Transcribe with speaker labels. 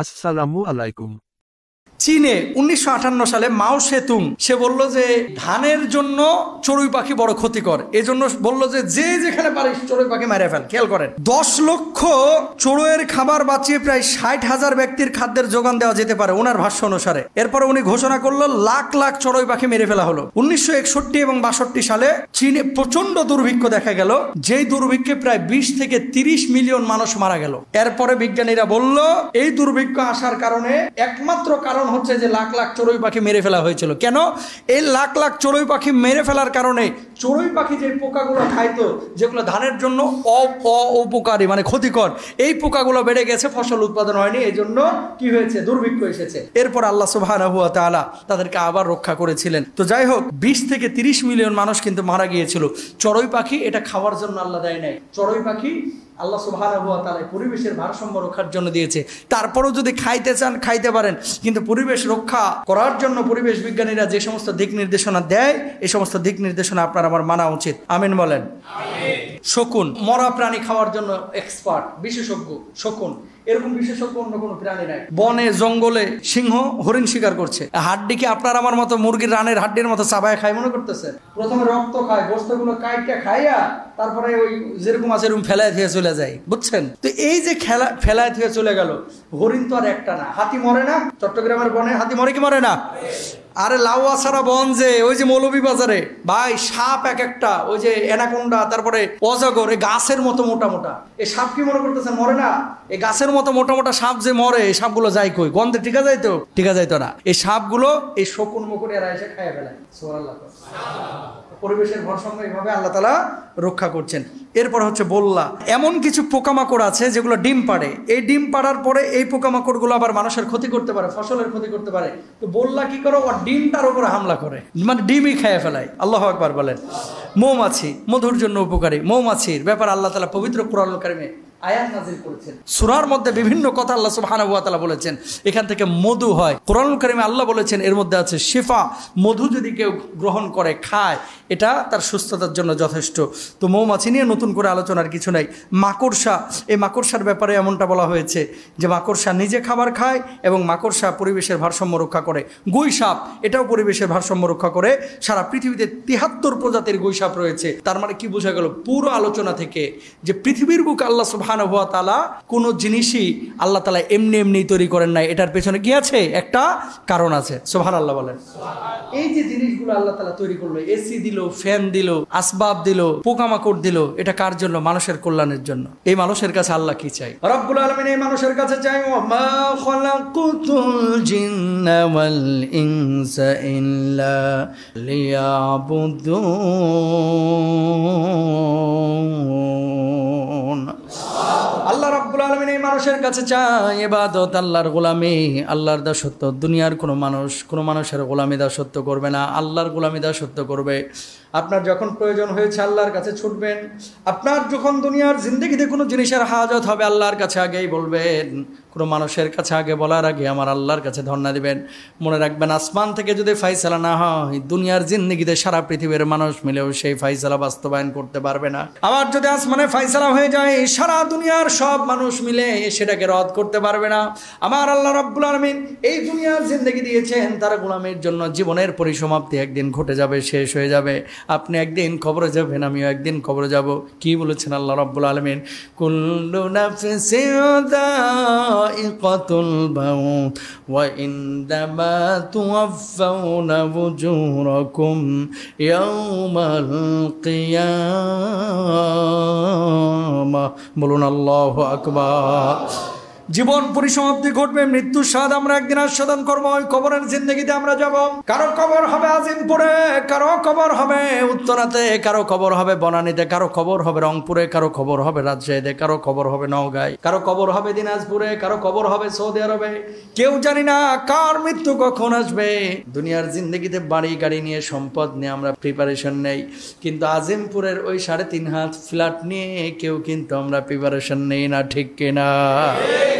Speaker 1: আসসালামু আলাইকুম চীনে উনিশশো সালে মাও সেতুং সে বলল যে ধানের জন্য চড়ুই পাখি বড় ক্ষতিকর এজন্য বলল যে যে যেখানে পারিস চড়ুই পাখি মেরে ফেল খেয়াল করেন দশ লক্ষ চড়ুয়ের খাবার বাঁচিয়ে প্রায় ষাট হাজার ব্যক্তির খাদ্যের যোগান দেওয়া যেতে পারে ওনার ভাষ্য অনুসারে এরপরে উনি ঘোষণা করলো লাখ লাখ চড়ুই পাখি মেরে ফেলা হলো উনিশশো এবং বাষট্টি সালে চীনে প্রচন্ড দুর্ভিক্ষ দেখা গেল যেই দুর্ভিক্ষে প্রায় বিশ থেকে তিরিশ মিলিয়ন মানুষ মারা গেল এরপরে বিজ্ঞানীরা বলল এই দুর্ভিক্ষ আসার কারণে একমাত্র কারণ হচ্ছে যে লাখ লাখ চড়ুই পাখি মেরে ফেলা হয়েছিল কেন এই লাখ লাখ চড়ুই পাখি মেরে ফেলার কারণে চড়ুই পাখি যে পোকাগুলো খাইতো যেগুলো ধানের জন্য অপকারী মানে ক্ষতিকর এই পোকাগুলো বেড়ে গেছে ফসল উৎপাদন হয়নি এই জন্য কি হয়েছে দুর্ভিক্ষ এসেছে এরপর আল্লাহ সুবাহ তাদেরকে আবার রক্ষা করেছিলেন তো যাই হোক বিশ থেকে তিরিশ মিলিয়ন মানুষ কিন্তু মারা গিয়েছিল চড়ুই পাখি এটা খাওয়ার জন্য আল্লাহ দেয় নাই চড়ুই পাখি আল্লাহ সুবাহানুয়া তালে পরিবেশের ভারসাম্য রক্ষার জন্য দিয়েছে তারপরেও যদি খাইতে চান খাইতে পারেন কিন্তু পরিবেশ রক্ষা করার জন্য পরিবেশ বিজ্ঞানীরা যে সমস্ত দিক নির্দেশনা দেয় এই সমস্ত দিক নির্দেশনা আপনার আমার মানা উচিত আমিন বলেন শকুন মরা প্রাণী খাওয়ার জন্য এক্সপার্ট বিশেষজ্ঞ শকুন এরকম বিশেষজ্ঞ অন্য কোনো প্রাণী নাই বনে জঙ্গলে সিংহ হরিণ শিকার করছে হাড্ডি কি আপনার আমার মতো মুরগির রানের হাড্ডির মতো চাবায় খায় মনে করতেছে প্রথমে রক্ত খায় গোস্তগুলো কাইটটা খাইয়া তারপরে ওই যেরকম আছে এরকম ফেলায় থেকে চলে যায় বুঝছেন তো এই যে খেলা ফেলায় থেকে চলে গেল হরিণ তো আর একটা না হাতি মরে না চট্টগ্রামের বনে হাতি মরে কি মরে না আরে লাউয়া ছাড়া বন যে ওই যে মৌলভী বাজারে ভাই সাপ এক একটা ওই যে এনাকোন্ডা তারপরে অজাগর এই গাছের মতো মোটা মোটা এই সাপ কি মনে করতেছেন মরে না এই গাছের মতো মোটা মোটা সাপ যে মরে এই সাপগুলো যাই কই গন্ধে ঠিকা যাইতো ঠিকা যাইতো না এই সাপগুলো এই শকুন মকুন এরা এসে খাইয়া ফেলায় সোয়াল্লাহ পরিবেশের ভারসাম্য এইভাবে আল্লাহ তালা রক্ষা করছেন এরপর হচ্ছে বললা এমন কিছু পোকামাকড় আছে যেগুলো ডিম পাড়ে এই ডিম পাড়ার পরে এই পোকামাকড়গুলো আবার মানুষের ক্ষতি করতে পারে ফসলের ক্ষতি করতে পারে তো বললা কি করো ওর ডিমটার উপরে হামলা করে মানে ডিমই খেয়ে ফেলায় আল্লাহ একবার বলেন মৌমাছি মধুর জন্য উপকারী মৌমাছির ব্যাপার আল্লাহ তালা পবিত্র কোরআন কারিমে সুরার মধ্যে বিভিন্ন কথা আল্লাহ বলেছেন এখান থেকে মধু হয় আল্লাহ বলেছেন এর মধ্যে আছে শিফা মধু যদি কেউ গ্রহণ করে খায় এটা তার সুস্থতার জন্য যথেষ্ট তো মৌমাছি নিয়ে নতুন করে আলোচনার কিছু নাই মাকড়সা এই মাকড়সার ব্যাপারে এমনটা বলা হয়েছে যে মাকড়সা নিজে খাবার খায় এবং মাকড়সা পরিবেশের ভারসাম্য রক্ষা করে গুই সাপ এটাও পরিবেশের ভারসাম্য রক্ষা করে সারা পৃথিবীতে তিহাত্তর প্রজাতির গুই সাপ রয়েছে তার মানে কি বোঝা গেল পুরো আলোচনা থেকে যে পৃথিবীর বুক আল্লাহ সুবহান সুবাহানুভুয়া কোনো জিনিসই আল্লাহ তালা এমনি এমনি তৈরি করেন নাই এটার পেছনে কি আছে একটা কারণ আছে সোহান আল্লাহ বলেন এই যে জিনিসগুলো আল্লাহ তালা তৈরি করলো এসি দিল ফ্যান দিল আসবাব দিল পোকামাকড় দিল এটা কার জন্য মানুষের কল্যাণের জন্য এই মানুষের কাছে আল্লাহ কি চাই রব্বুল আলমিন এই মানুষের কাছে চাই লিয়াবুদুন আলমিন এই মানুষের কাছে চায় এবাদত আল্লাহর গোলামি আল্লাহর দাসত্ব দুনিয়ার কোনো মানুষ কোনো মানুষের গোলামি দাসত্ব করবে না আল্লাহর গোলামি দাসত্ব করবে আপনার যখন প্রয়োজন হয়েছে আল্লাহর কাছে ছুটবেন আপনার যখন দুনিয়ার জিন্দগিতে কোনো জিনিসের হাজত হবে আল্লাহর কাছে আগেই বলবেন কোনো মানুষের কাছে আগে বলার আগে আমার আল্লাহর কাছে ধর্ণা দিবেন মনে রাখবেন আসমান থেকে যদি ফাইসালা না হয় দুনিয়ার জিন্দিগিতে সারা পৃথিবীর মানুষ মিলেও সেই ফাইসালা বাস্তবায়ন করতে পারবে না আবার যদি আসমানে ফাইসালা হয়ে যায় সারা দুনিয়ার সব মানুষ মিলে সেটাকে রদ করতে পারবে না আমার আল্লাহ রব্বুল আলমিন এই দুনিয়ার জিন্দগি দিয়েছেন তার গোলামের জন্য জীবনের পরিসমাপ্তি একদিন ঘটে যাবে শেষ হয়ে যাবে আপনি একদিন খবরে যাবেন আমিও একদিন খবরে যাব কি বলেছেন আল্লাহ রব্বুল আলমিন কুল্লু নাফসিয়দা ذائقة الموت وإنما توفون أجوركم يوم القيامة بلون الله أكبر জীবন পরিসমাপ্তি ঘটবে মৃত্যুর স্বাদ আমরা একদিন আস্বাদন করবো ওই কবরের জিন্দগিতে আমরা যাব কারো কবর হবে আজিমপুরে কারো কবর হবে উত্তরাতে কারো কবর হবে বনানীতে কারো খবর হবে রংপুরে কারো খবর হবে রাজশাহীতে কারো খবর হবে নওগাঁয় কারো কবর হবে দিনাজপুরে কারো কবর হবে সৌদি আরবে কেউ জানি না কার মৃত্যু কখন আসবে দুনিয়ার জিন্দগিতে বাড়ি গাড়ি নিয়ে সম্পদ নিয়ে আমরা প্রিপারেশন নেই কিন্তু আজিমপুরের ওই সাড়ে তিন হাত ফ্ল্যাট নিয়ে কেউ কিন্তু আমরা প্রিপারেশন নেই না ঠিক কিনা